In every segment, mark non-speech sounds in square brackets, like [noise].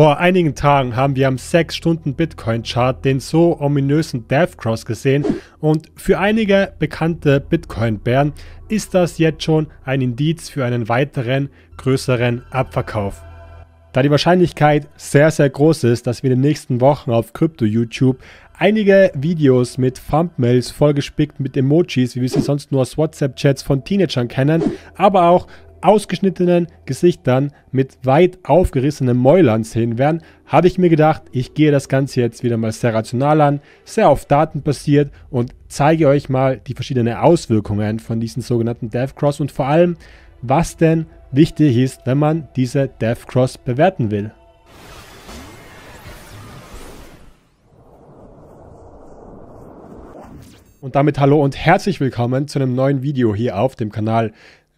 Vor einigen Tagen haben wir am 6-Stunden-Bitcoin-Chart den so ominösen Deathcross gesehen und für einige bekannte Bitcoin-Bären ist das jetzt schon ein Indiz für einen weiteren, größeren Abverkauf. Da die Wahrscheinlichkeit sehr, sehr groß ist, dass wir in den nächsten Wochen auf Krypto-YouTube einige Videos mit Thumbnails vollgespickt mit Emojis, wie wir sie sonst nur aus WhatsApp-Chats von Teenagern kennen, aber auch ausgeschnittenen Gesichtern mit weit aufgerissenen Mäulern sehen werden, habe ich mir gedacht, ich gehe das Ganze jetzt wieder mal sehr rational an, sehr auf Daten basiert und zeige euch mal die verschiedenen Auswirkungen von diesen sogenannten Death Cross und vor allem, was denn wichtig ist, wenn man diese Death Cross bewerten will. Und damit hallo und herzlich willkommen zu einem neuen Video hier auf dem Kanal.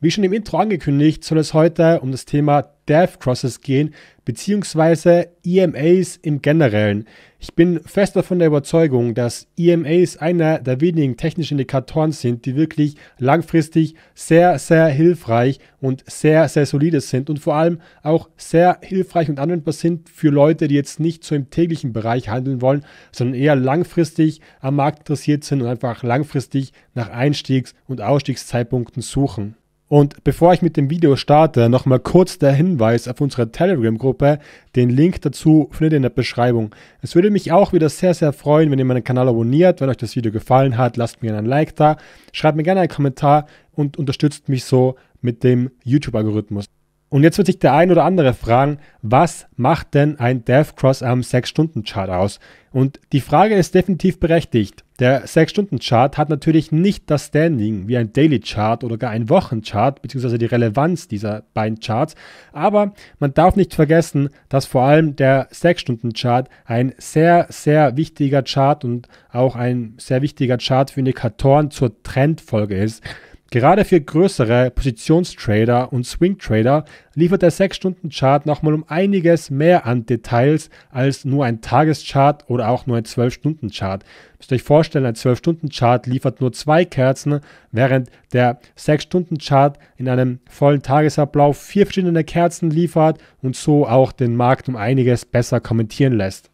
Wie schon im Intro angekündigt, soll es heute um das Thema Death Crosses gehen, beziehungsweise EMAs im Generellen. Ich bin fest davon der Überzeugung, dass EMAs einer der wenigen technischen Indikatoren sind, die wirklich langfristig sehr, sehr hilfreich und sehr, sehr solide sind und vor allem auch sehr hilfreich und anwendbar sind für Leute, die jetzt nicht so im täglichen Bereich handeln wollen, sondern eher langfristig am Markt interessiert sind und einfach langfristig nach Einstiegs- und Ausstiegszeitpunkten suchen. Und bevor ich mit dem Video starte, nochmal kurz der Hinweis auf unsere Telegram-Gruppe. Den Link dazu findet ihr in der Beschreibung. Es würde mich auch wieder sehr, sehr freuen, wenn ihr meinen Kanal abonniert. Wenn euch das Video gefallen hat, lasst mir einen Like da, schreibt mir gerne einen Kommentar und unterstützt mich so mit dem YouTube-Algorithmus. Und jetzt wird sich der ein oder andere fragen, was macht denn ein Death Cross am 6-Stunden-Chart aus? Und die Frage ist definitiv berechtigt. Der 6-Stunden-Chart hat natürlich nicht das Standing wie ein Daily-Chart oder gar ein Wochen-Chart, beziehungsweise die Relevanz dieser beiden Charts. Aber man darf nicht vergessen, dass vor allem der 6-Stunden-Chart ein sehr, sehr wichtiger Chart und auch ein sehr wichtiger Chart für Indikatoren zur Trendfolge ist. Gerade für größere Positionstrader und Swingtrader liefert der 6-Stunden-Chart nochmal um einiges mehr an Details als nur ein Tageschart oder auch nur ein 12-Stunden-Chart. Müsst ihr euch vorstellen, ein 12-Stunden-Chart liefert nur zwei Kerzen, während der 6-Stunden-Chart in einem vollen Tagesablauf vier verschiedene Kerzen liefert und so auch den Markt um einiges besser kommentieren lässt.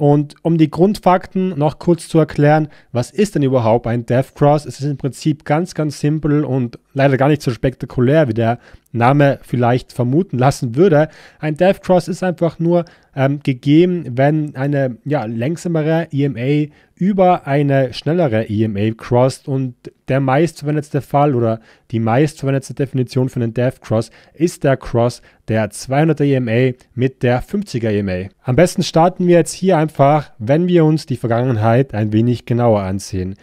Und um die Grundfakten noch kurz zu erklären, was ist denn überhaupt ein Death Cross? Es ist im Prinzip ganz, ganz simpel und leider gar nicht so spektakulär wie der Name vielleicht vermuten lassen würde. Ein Death Cross ist einfach nur ähm, gegeben, wenn eine ja, längsamere EMA über eine schnellere EMA crossed und der meistverwendete Fall oder die meistverwendete Definition für einem Death Cross ist der Cross der 200er EMA mit der 50er EMA. Am besten starten wir jetzt hier einfach, wenn wir uns die Vergangenheit ein wenig genauer ansehen.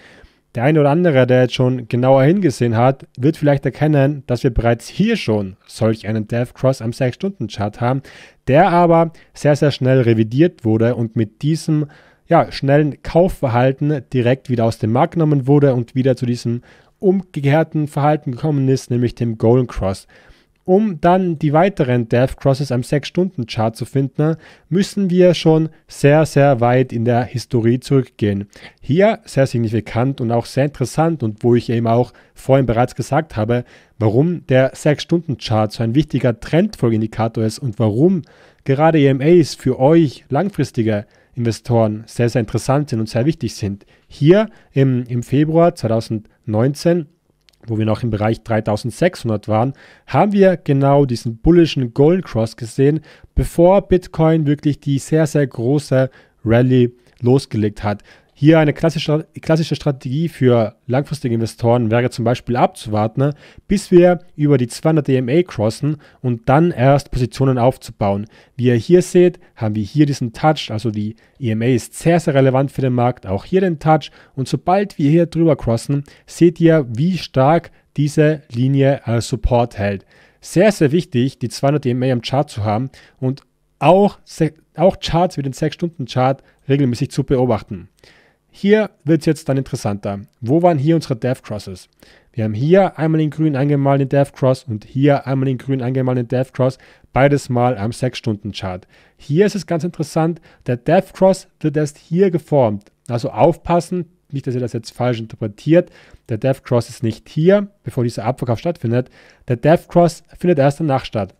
Der eine oder andere, der jetzt schon genauer hingesehen hat, wird vielleicht erkennen, dass wir bereits hier schon solch einen Death Cross am 6-Stunden-Chart haben, der aber sehr, sehr schnell revidiert wurde und mit diesem ja, schnellen Kaufverhalten direkt wieder aus dem Markt genommen wurde und wieder zu diesem umgekehrten Verhalten gekommen ist, nämlich dem Golden Cross. Um dann die weiteren Death Crosses am 6-Stunden-Chart zu finden, müssen wir schon sehr, sehr weit in der Historie zurückgehen. Hier sehr signifikant und auch sehr interessant und wo ich eben auch vorhin bereits gesagt habe, warum der 6-Stunden-Chart so ein wichtiger Trendfolgeindikator ist und warum gerade EMAs für euch langfristige Investoren sehr, sehr interessant sind und sehr wichtig sind. Hier im, im Februar 2019 wo wir noch im Bereich 3600 waren, haben wir genau diesen bullischen Gold Cross gesehen, bevor Bitcoin wirklich die sehr, sehr große Rallye losgelegt hat. Hier eine klassische, klassische Strategie für langfristige Investoren wäre zum Beispiel abzuwarten, ne, bis wir über die 200 EMA crossen und dann erst Positionen aufzubauen. Wie ihr hier seht, haben wir hier diesen Touch, also die EMA ist sehr, sehr relevant für den Markt, auch hier den Touch und sobald wir hier drüber crossen, seht ihr, wie stark diese Linie als äh, Support hält. Sehr, sehr wichtig, die 200 EMA am Chart zu haben und auch, auch Charts wie den 6-Stunden-Chart regelmäßig zu beobachten. Hier wird es jetzt dann interessanter. Wo waren hier unsere Death Crosses? Wir haben hier einmal in grün eingemalt den Death Cross und hier einmal in grün eingemalt den Death Cross, beides mal am 6-Stunden-Chart. Hier ist es ganz interessant, der Death Cross wird erst hier geformt. Also aufpassen, nicht, dass ihr das jetzt falsch interpretiert. Der Death Cross ist nicht hier, bevor dieser Abverkauf stattfindet. Der Death Cross findet erst danach statt.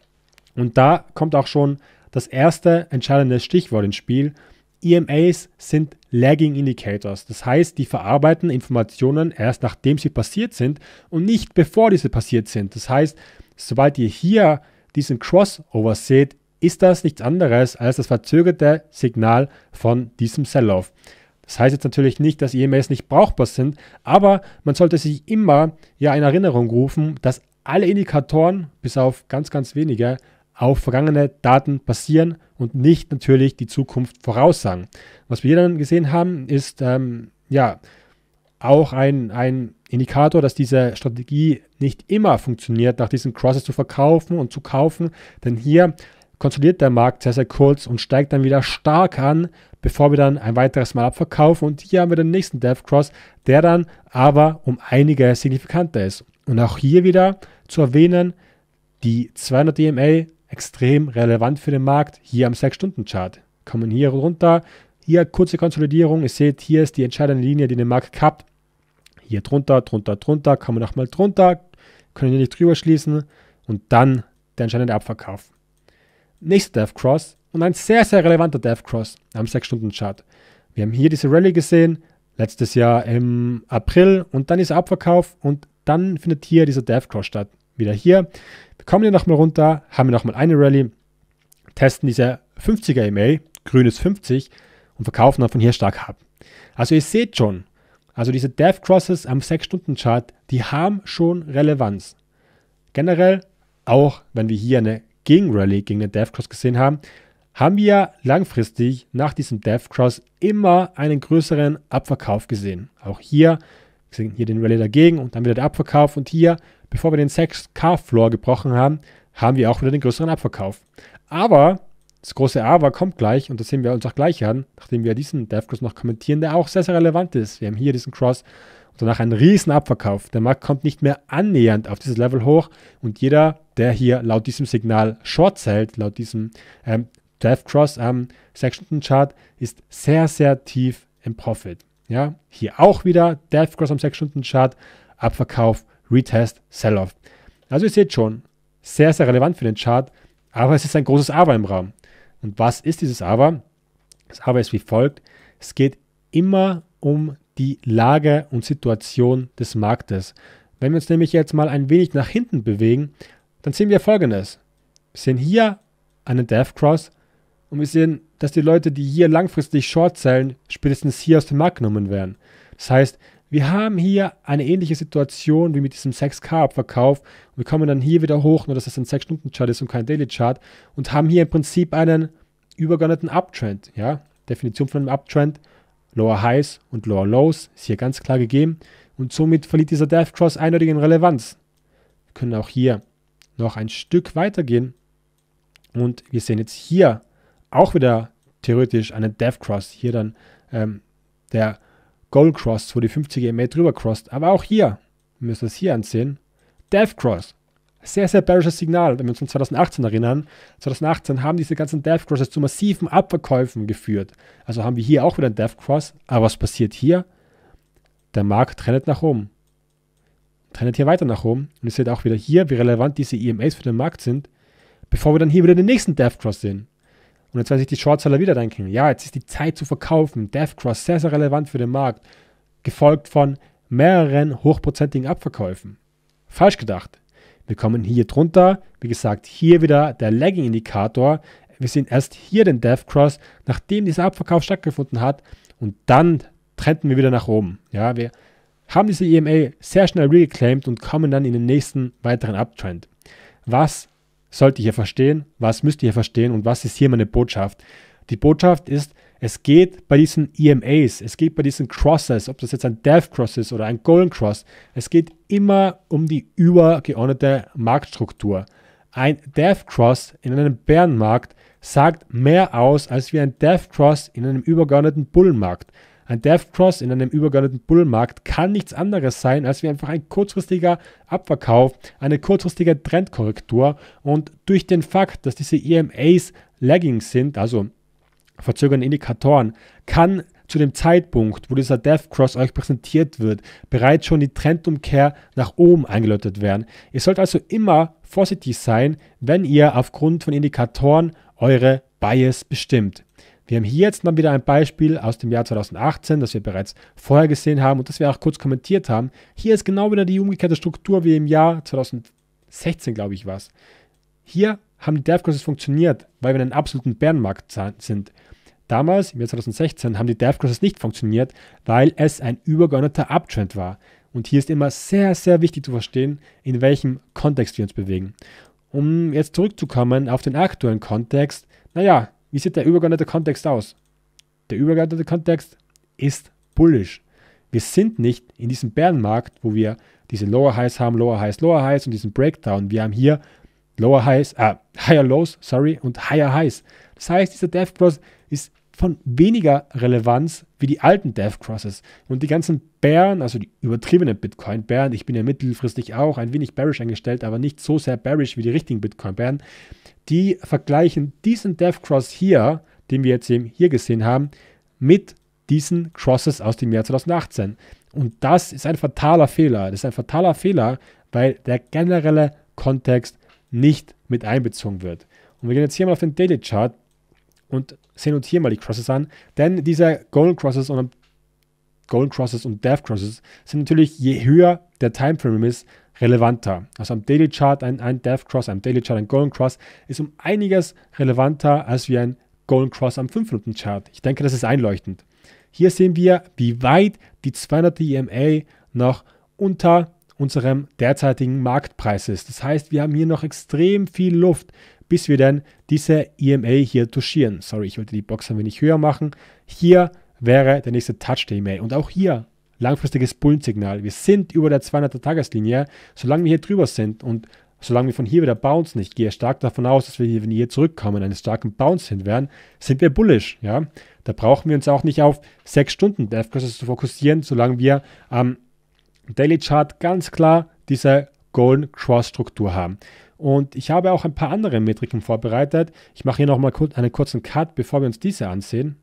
Und da kommt auch schon das erste entscheidende Stichwort ins Spiel, EMAs sind Lagging Indicators, das heißt, die verarbeiten Informationen erst nachdem sie passiert sind und nicht bevor diese passiert sind. Das heißt, sobald ihr hier diesen Crossover seht, ist das nichts anderes als das verzögerte Signal von diesem Sell-Off. Das heißt jetzt natürlich nicht, dass EMAs nicht brauchbar sind, aber man sollte sich immer ja in Erinnerung rufen, dass alle Indikatoren, bis auf ganz, ganz wenige, auf vergangene Daten basieren und nicht natürlich die Zukunft voraussagen. Was wir dann gesehen haben, ist ähm, ja auch ein, ein Indikator, dass diese Strategie nicht immer funktioniert, nach diesen Crosses zu verkaufen und zu kaufen, denn hier konsolidiert der Markt sehr, sehr kurz und steigt dann wieder stark an, bevor wir dann ein weiteres Mal abverkaufen. Und hier haben wir den nächsten Death Cross, der dann aber um einige signifikanter ist. Und auch hier wieder zu erwähnen, die 200 DMA extrem relevant für den Markt, hier am 6-Stunden-Chart. Kommen hier runter, hier kurze Konsolidierung, ihr seht, hier ist die entscheidende Linie, die den Markt kappt. Hier drunter, drunter, drunter, kommen nochmal drunter, können hier nicht drüber schließen und dann der entscheidende Abverkauf. Nächster Death Cross und ein sehr, sehr relevanter Death Cross am 6-Stunden-Chart. Wir haben hier diese Rallye gesehen, letztes Jahr im April und dann ist Abverkauf und dann findet hier dieser Death Cross statt. Wieder hier. Kommen wir nochmal runter, haben wir nochmal eine Rallye, testen diese 50er EMA, grünes 50 und verkaufen dann von hier stark ab. Also ihr seht schon, also diese Death Crosses am 6-Stunden-Chart, die haben schon Relevanz. Generell, auch wenn wir hier eine Gegen-Rally gegen den Death Cross gesehen haben, haben wir langfristig nach diesem Death Cross immer einen größeren Abverkauf gesehen. Auch hier Deswegen hier den Rallye dagegen und dann wieder der Abverkauf. Und hier, bevor wir den 6K-Floor gebrochen haben, haben wir auch wieder den größeren Abverkauf. Aber das große Aber kommt gleich und das sehen wir uns auch gleich an, nachdem wir diesen DevCross noch kommentieren, der auch sehr, sehr relevant ist. Wir haben hier diesen Cross und danach einen riesen Abverkauf. Der Markt kommt nicht mehr annähernd auf dieses Level hoch und jeder, der hier laut diesem Signal Short zählt, laut diesem ähm, Dev am ähm, Section Chart, ist sehr, sehr tief im Profit. Ja, hier auch wieder Death Cross am 6-Stunden-Chart, Abverkauf, Retest, Sell-Off. Also ihr seht schon, sehr, sehr relevant für den Chart, aber es ist ein großes Aber im Raum. Und was ist dieses Aber? Das Aber ist wie folgt. Es geht immer um die Lage und Situation des Marktes. Wenn wir uns nämlich jetzt mal ein wenig nach hinten bewegen, dann sehen wir folgendes. Wir sehen hier einen Death Cross und wir sehen, dass die Leute, die hier langfristig Short zählen, spätestens hier aus dem Markt genommen werden. Das heißt, wir haben hier eine ähnliche Situation wie mit diesem 6K-Abverkauf. Wir kommen dann hier wieder hoch, nur dass das ein 6-Stunden-Chart ist und kein Daily-Chart und haben hier im Prinzip einen übergeordneten Uptrend. Ja? Definition von einem Uptrend, Lower Highs und Lower Lows ist hier ganz klar gegeben und somit verliert dieser Death Cross eindeutig in Relevanz. Wir können auch hier noch ein Stück weitergehen und wir sehen jetzt hier auch wieder theoretisch eine Death Cross. Hier dann ähm, der Gold Cross, wo die 50 EMA drüber crossed. Aber auch hier, wir müssen es hier ansehen, Death Cross. Sehr, sehr bearisches Signal, wenn wir uns an 2018 erinnern. 2018 haben diese ganzen Death Crosses zu massiven Abverkäufen geführt. Also haben wir hier auch wieder einen Death Cross. Aber was passiert hier? Der Markt trennt nach oben. Trennt hier weiter nach oben. Und ihr seht auch wieder hier, wie relevant diese EMAs für den Markt sind, bevor wir dann hier wieder den nächsten Death Cross sehen. Und jetzt werden sich die Shortseller wieder denken, ja, jetzt ist die Zeit zu verkaufen. Deathcross, sehr, sehr relevant für den Markt. Gefolgt von mehreren hochprozentigen Abverkäufen. Falsch gedacht. Wir kommen hier drunter. Wie gesagt, hier wieder der Lagging-Indikator. Wir sehen erst hier den Deathcross, nachdem dieser Abverkauf stattgefunden hat. Und dann trennten wir wieder nach oben. Ja, wir haben diese EMA sehr schnell reclaimed und kommen dann in den nächsten weiteren Uptrend. Was sollte ich hier verstehen, was müsst ihr hier verstehen und was ist hier meine Botschaft. Die Botschaft ist, es geht bei diesen EMAs, es geht bei diesen Crosses, ob das jetzt ein Death Cross ist oder ein Golden Cross, es geht immer um die übergeordnete Marktstruktur. Ein Death Cross in einem Bärenmarkt sagt mehr aus als wie ein Death Cross in einem übergeordneten Bullenmarkt. Ein Death Cross in einem übergeordneten Bullmarkt kann nichts anderes sein, als wie einfach ein kurzfristiger Abverkauf, eine kurzfristige Trendkorrektur und durch den Fakt, dass diese EMAs lagging sind, also verzögernde Indikatoren, kann zu dem Zeitpunkt, wo dieser Death Cross euch präsentiert wird, bereits schon die Trendumkehr nach oben eingelötet werden. Ihr sollt also immer vorsichtig sein, wenn ihr aufgrund von Indikatoren eure Bias bestimmt. Wir haben hier jetzt dann wieder ein Beispiel aus dem Jahr 2018, das wir bereits vorher gesehen haben und das wir auch kurz kommentiert haben. Hier ist genau wieder die umgekehrte Struktur wie im Jahr 2016, glaube ich, was. Hier haben die DevCrosses funktioniert, weil wir in einem absoluten Bärenmarkt sind. Damals, im Jahr 2016, haben die DevCrosses nicht funktioniert, weil es ein übergeordneter Uptrend war. Und hier ist immer sehr, sehr wichtig zu verstehen, in welchem Kontext wir uns bewegen. Um jetzt zurückzukommen auf den aktuellen Kontext, naja, wie sieht der übergeordnete Kontext aus? Der übergeordnete Kontext ist bullish. Wir sind nicht in diesem Bärenmarkt, wo wir diese Lower Highs haben, Lower Highs, Lower Highs und diesen Breakdown. Wir haben hier Lower Highs, äh, Higher Lows, sorry, und Higher Highs. Das heißt, dieser Death Cross ist von weniger Relevanz wie die alten Death Crosses. Und die ganzen Bären, also die übertriebenen Bitcoin-Bären, ich bin ja mittelfristig auch ein wenig bearish eingestellt, aber nicht so sehr bearish wie die richtigen Bitcoin-Bären, die vergleichen diesen Death Cross hier, den wir jetzt eben hier gesehen haben, mit diesen Crosses aus dem Jahr 2018. Und das ist ein fataler Fehler. Das ist ein fataler Fehler, weil der generelle Kontext nicht mit einbezogen wird. Und wir gehen jetzt hier mal auf den Daily Chart und sehen uns hier mal die Crosses an, denn diese Golden Crosses und Golden Crosses und Death Crosses sind natürlich, je höher der Timeframe ist, relevanter. Also am Daily Chart ein, ein Death Cross, am Daily Chart ein Golden Cross ist um einiges relevanter als wie ein Golden Cross am 5-Minuten-Chart. Ich denke, das ist einleuchtend. Hier sehen wir, wie weit die 200 EMA noch unter unserem derzeitigen Marktpreis ist. Das heißt, wir haben hier noch extrem viel Luft bis wir dann diese EMA hier touchieren. Sorry, ich wollte die Box ein wenig höher machen. Hier wäre der nächste Touch der EMA. Und auch hier langfristiges Bullensignal. Wir sind über der 200er-Tageslinie. Solange wir hier drüber sind und solange wir von hier wieder bounce ich gehe stark davon aus, dass wir, hier, wenn wir hier zurückkommen, einen starken Bounce hin werden, sind wir bullish. Ja? Da brauchen wir uns auch nicht auf 6 Stunden Death-Kurses zu fokussieren, solange wir am Daily Chart ganz klar diese Golden Cross Struktur haben. Und ich habe auch ein paar andere Metriken vorbereitet. Ich mache hier nochmal einen kurzen Cut, bevor wir uns diese ansehen.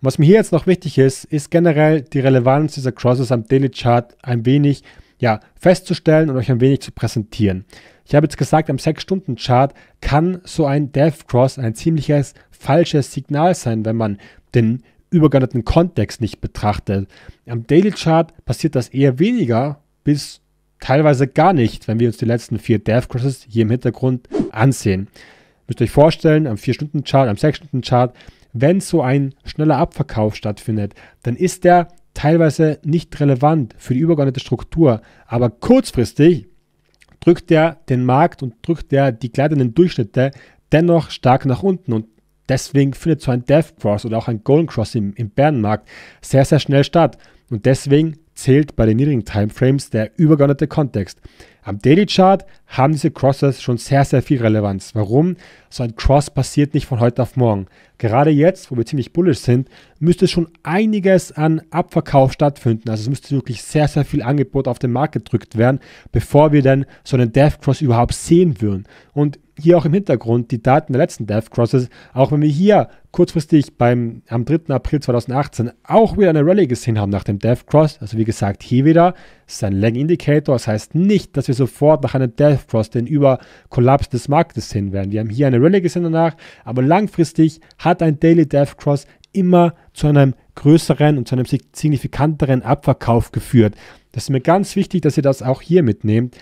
Was mir hier jetzt noch wichtig ist, ist generell die Relevanz dieser Crosses am Daily Chart ein wenig ja, festzustellen und euch ein wenig zu präsentieren. Ich habe jetzt gesagt, am 6-Stunden-Chart kann so ein Death Cross ein ziemliches falsches Signal sein, wenn man den übergeordneten Kontext nicht betrachtet. Am Daily Chart passiert das eher weniger bis teilweise gar nicht, wenn wir uns die letzten vier Death Crosses hier im Hintergrund ansehen. Müsst ihr euch vorstellen, am 4-Stunden-Chart, am 6-Stunden-Chart, wenn so ein schneller Abverkauf stattfindet, dann ist der teilweise nicht relevant für die übergeordnete Struktur, aber kurzfristig drückt der den Markt und drückt der die gleitenden Durchschnitte dennoch stark nach unten und deswegen findet so ein Death Cross oder auch ein Golden Cross im, im Bärenmarkt sehr, sehr schnell statt und deswegen zählt bei den niedrigen Timeframes der übergeordnete Kontext. Am Daily Chart haben diese Crosses schon sehr, sehr viel Relevanz. Warum? So ein Cross passiert nicht von heute auf morgen. Gerade jetzt, wo wir ziemlich bullish sind, müsste schon einiges an Abverkauf stattfinden. Also es müsste wirklich sehr, sehr viel Angebot auf den Markt gedrückt werden, bevor wir dann so einen Death Cross überhaupt sehen würden. Und hier auch im Hintergrund die Daten der letzten Death Crosses, auch wenn wir hier kurzfristig beim, am 3. April 2018 auch wieder eine Rallye gesehen haben nach dem Death Cross, also wie gesagt hier wieder das ist ein Lang Indicator. Das heißt nicht, dass wir sofort nach einem Death Cross, den Überkollaps des Marktes hin werden. Wir haben hier eine Rallye gesehen danach, aber langfristig hat ein Daily Death Cross immer zu einem größeren und zu einem signifikanteren Abverkauf geführt. Das ist mir ganz wichtig, dass ihr das auch hier mitnehmt.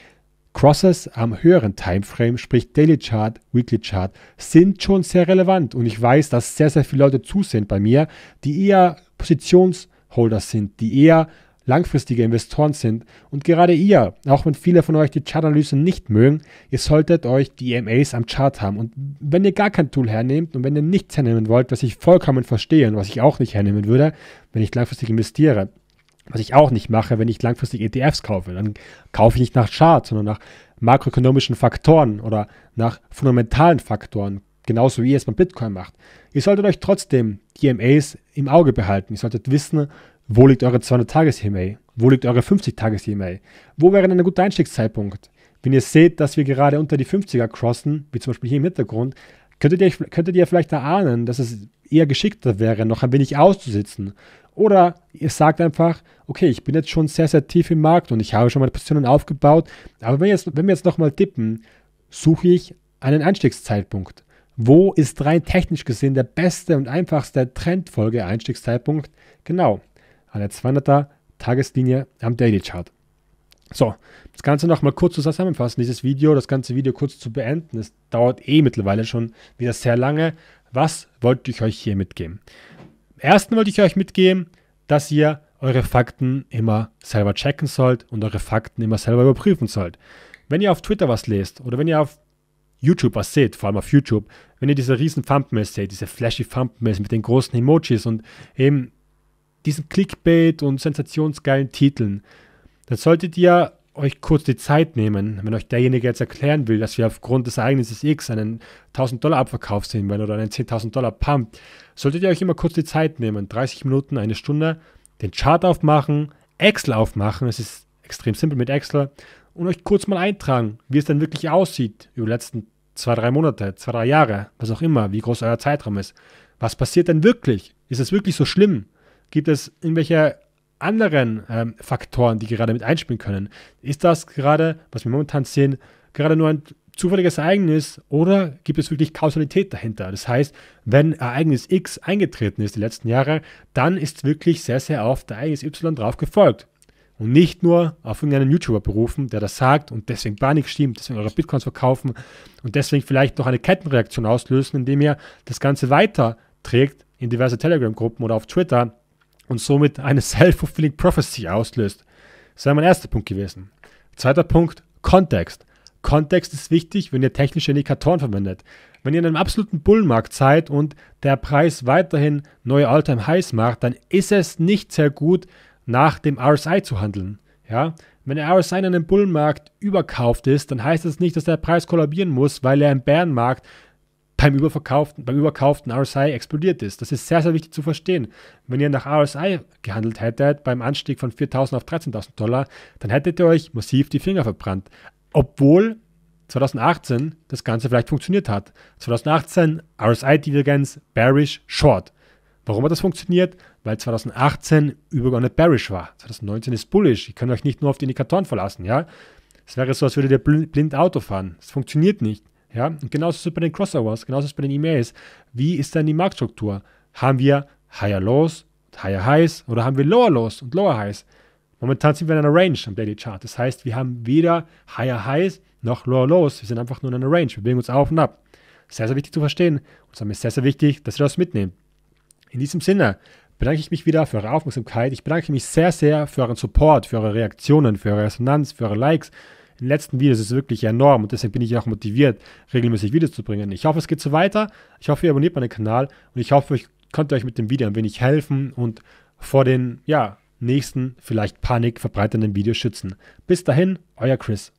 Crosses am höheren Timeframe, sprich Daily Chart, Weekly Chart, sind schon sehr relevant. Und ich weiß, dass sehr, sehr viele Leute zusehen bei mir, die eher Positionsholder sind, die eher langfristige Investoren sind. Und gerade ihr, auch wenn viele von euch die Chartanalyse nicht mögen, ihr solltet euch die EMAs am Chart haben. Und wenn ihr gar kein Tool hernehmt und wenn ihr nichts hernehmen wollt, was ich vollkommen verstehe und was ich auch nicht hernehmen würde, wenn ich langfristig investiere, was ich auch nicht mache, wenn ich langfristig ETFs kaufe, dann kaufe ich nicht nach Chart, sondern nach makroökonomischen Faktoren oder nach fundamentalen Faktoren, genauso wie ihr es beim Bitcoin macht. Ihr solltet euch trotzdem die EMAs im Auge behalten. Ihr solltet wissen, wo liegt eure 200-Tages-EMA? Wo liegt eure 50-Tages-EMA? Wo wäre denn ein guter Einstiegszeitpunkt? Wenn ihr seht, dass wir gerade unter die 50er crossen, wie zum Beispiel hier im Hintergrund, könntet ihr, könntet ihr vielleicht erahnen, dass es eher geschickter wäre, noch ein wenig auszusitzen. Oder ihr sagt einfach, okay, ich bin jetzt schon sehr, sehr tief im Markt und ich habe schon meine Positionen aufgebaut. Aber wenn jetzt, wenn wir jetzt nochmal tippen, suche ich einen Einstiegszeitpunkt. Wo ist rein technisch gesehen der beste und einfachste Trendfolge-Einstiegszeitpunkt? Genau, an der 200er Tageslinie am Daily Chart. So, das Ganze nochmal kurz zusammenfassen, dieses Video, das ganze Video kurz zu beenden. Es dauert eh mittlerweile schon wieder sehr lange. Was wollte ich euch hier mitgeben? Ersten wollte ich euch mitgeben, dass ihr eure Fakten immer selber checken sollt und eure Fakten immer selber überprüfen sollt. Wenn ihr auf Twitter was lest oder wenn ihr auf YouTube was seht, vor allem auf YouTube, wenn ihr diese riesen Thumbnails seht, diese flashy Thumbnails mit den großen Emojis und eben diesen Clickbait und sensationsgeilen Titeln. Dann solltet ihr euch kurz die Zeit nehmen, wenn euch derjenige jetzt erklären will, dass wir aufgrund des Ereignisses X einen 1000 Dollar Abverkauf sehen werden oder einen 10.000 Dollar Pump, solltet ihr euch immer kurz die Zeit nehmen, 30 Minuten, eine Stunde, den Chart aufmachen, Excel aufmachen, es ist extrem simpel mit Excel, und euch kurz mal eintragen, wie es dann wirklich aussieht über die letzten zwei, drei Monate, zwei, drei Jahre, was auch immer, wie groß euer Zeitraum ist. Was passiert denn wirklich? Ist es wirklich so schlimm? Gibt es irgendwelche anderen ähm, Faktoren, die gerade mit einspielen können? Ist das gerade, was wir momentan sehen, gerade nur ein zufälliges Ereignis oder gibt es wirklich Kausalität dahinter? Das heißt, wenn Ereignis X eingetreten ist die letzten Jahre, dann ist wirklich sehr, sehr oft Ereignis Y drauf gefolgt. Und nicht nur auf irgendeinen YouTuber berufen, der das sagt und deswegen Panik stimmt, deswegen eure Bitcoins verkaufen und deswegen vielleicht noch eine Kettenreaktion auslösen, indem ihr das Ganze weiterträgt in diverse Telegram-Gruppen oder auf Twitter und somit eine [laughs] self-fulfilling prophecy auslöst. Das wäre mein erster Punkt gewesen. Zweiter Punkt, Kontext. Kontext ist wichtig, wenn ihr technische Indikatoren verwendet. Wenn ihr in einem absoluten Bullenmarkt seid und der Preis weiterhin neue Alltime Highs macht, dann ist es nicht sehr gut, nach dem RSI zu handeln. Ja? Wenn der RSI in einem Bullenmarkt überkauft ist, dann heißt das nicht, dass der Preis kollabieren muss, weil er im Bärenmarkt beim überverkauften, beim überkauften RSI explodiert ist. Das ist sehr, sehr wichtig zu verstehen. Wenn ihr nach RSI gehandelt hättet, beim Anstieg von 4.000 auf 13.000 Dollar, dann hättet ihr euch massiv die Finger verbrannt. Obwohl 2018 das Ganze vielleicht funktioniert hat. 2018 RSI-Divergenz bearish short. Warum hat das funktioniert? Weil 2018 übergeordnet bearish war. 2019 ist bullish. Ihr könnt euch nicht nur auf die Indikatoren verlassen, ja? Es wäre so, als würdet ihr blind Auto fahren. Es funktioniert nicht. Ja, und genauso ist es bei den Crossovers, genauso ist es bei den E-Mails. Wie ist denn die Marktstruktur? Haben wir Higher Lows, Higher Highs oder haben wir Lower Lows und Lower Highs? Momentan sind wir in einer Range am Daily Chart. Das heißt, wir haben weder Higher Highs noch Lower Lows. Wir sind einfach nur in einer Range. Wir bewegen uns auf und ab. Sehr, sehr wichtig zu verstehen. Und es ist sehr, sehr wichtig, dass ihr das mitnehmt. In diesem Sinne bedanke ich mich wieder für eure Aufmerksamkeit. Ich bedanke mich sehr, sehr für euren Support, für eure Reaktionen, für eure Resonanz, für eure Likes, in den letzten Videos ist es wirklich enorm und deswegen bin ich auch motiviert, regelmäßig Videos zu bringen. Ich hoffe, es geht so weiter. Ich hoffe, ihr abonniert meinen Kanal und ich hoffe, ich konnte euch mit dem Video ein wenig helfen und vor den, ja, nächsten vielleicht Panik verbreitenden Videos schützen. Bis dahin, euer Chris.